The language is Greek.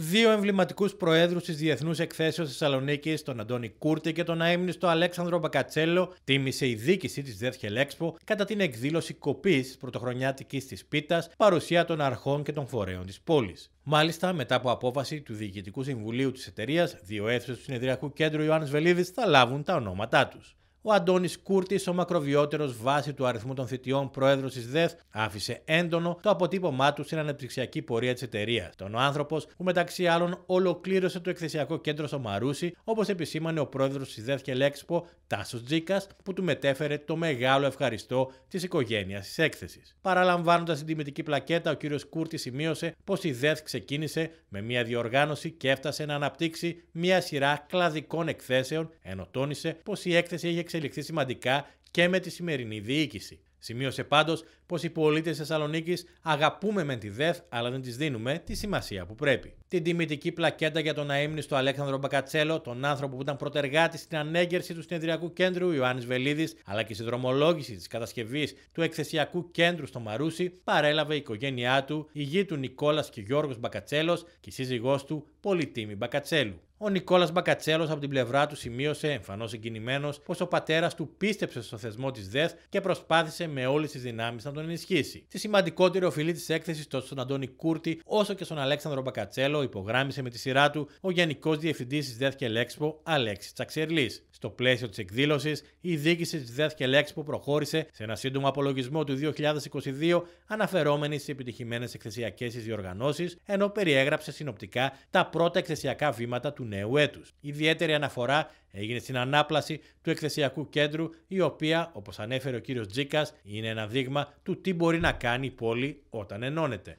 δύο εμβληματικούς προέδρους της Διεθνούς Εκθέσεως Θεσσαλονίκης, τον Αντώνη Κούρτη και τον αείμνηστο Αλέξανδρο Μπακατσέλο, τίμησε η δίκηση τη Δέθχελ κατά την εκδήλωση κοπής πρωτοχρονιάτικης της Πίτας, παρουσία των αρχών και των φορέων της πόλης. Μάλιστα, μετά από απόφαση του Διοικητικού Συμβουλίου της εταιρείας, δύο αίθουσες του Συνεδριακού Κέντρου Ιωάννης Βελίδης θα λάβουν τα ονόματά τους. Ο Αντώνης Κούρτης, ο μακροβιότερος βάσει του αριθμού των θητιών πρόεδρος της ΔΕΘ, άφησε έντονο το αποτύπωμά του στην αναπτυξιακή πορεία της εταιρείας. Τον άνθρωπος που μεταξύ άλλων ολοκλήρωσε το εκθεσιακό κέντρο στο Μαρούσι, όπως επισήμανε ο πρόεδρος της ΔΕΘ και Λέξπο, Τάσος Τζίκας, που του μετέφερε το μεγάλο ευχαριστώ της οικογένειας της έκθεσης. Παραλαμβάνοντας την τιμητική πλακέτα, ο κ. Κούρτης σημείωσε πως η ΔΕΘ ξεκίνησε με μια διοργάνωση και έφτασε να αναπτύξει μια σειρά κλαδικών εκθέσεων, ενώ τόνισε πως η έκθεση είχε εξελιχθεί σημαντικά και με τη σημερινή διοίκηση. Σημείωσε πάντως πως οι πολίτες Θεσσαλονίκης αγαπούμε με τη ΔΕΘ, αλλά δεν της δίνουμε τη σημασία που πρέπει. Την τιμητική πλακέτα για τον στο Αλέξανδρο Μπακατσέλο, τον άνθρωπο που ήταν πρωτεργάτη στην ανέγερση του συνεδριακού κέντρου Ιωάννης Βελίδης, αλλά και στη δρομολόγηση της κατασκευής του εκθεσιακού κέντρου στο Μαρούσι, παρέλαβε η οικογένειά του, η γη του Νικόλας και Γιώργος Μπακατσέλος και η σύζυγός του Πολυτίμη Μπακατσέλου. Ο Νικόλας Μπακατσέλος από την πλευρά του σημείωσε, εμφανώς συγκινημένος, πως ο πατέρας του πίστεψε στο θεσμό της ΔΕΘ και προσπάθησε με όλες τις δυνάμεις να τον ενισχύσει. Τη σημαντικότερη οφειλή της έκθεσης τόσο στον Αντώνη Κούρτη όσο και στον Αλέξανδρο Μπακατσέλο υπογράμμισε με τη σειρά του ο Γενικός Διευθυντής της ΔΕΘ και Λέξπο Αλέξης Τσαξερλή. Στο πλαίσιο της εκδήλωσης, η διοίκηση της ΔΕΘ και Λέξπο προχώρησε σε ένα σύντομο απολογισμό του 2022 αναφερόμενη σε επιτυχημένες εκθεσιακές της διοργανώσεις, ενώ περιέγραψε συνοπτικά τα πρώτα εκθεσιακά βήματα του νέου έτους. Ιδιαίτερη αναφορά έγινε στην ανάπλαση του εκθεσιακού κέντρου, η οποία, όπως ανέφερε ο κύριος Τζίκας, είναι ένα δείγμα του τι μπορεί να κάνει η πόλη όταν ενώνεται.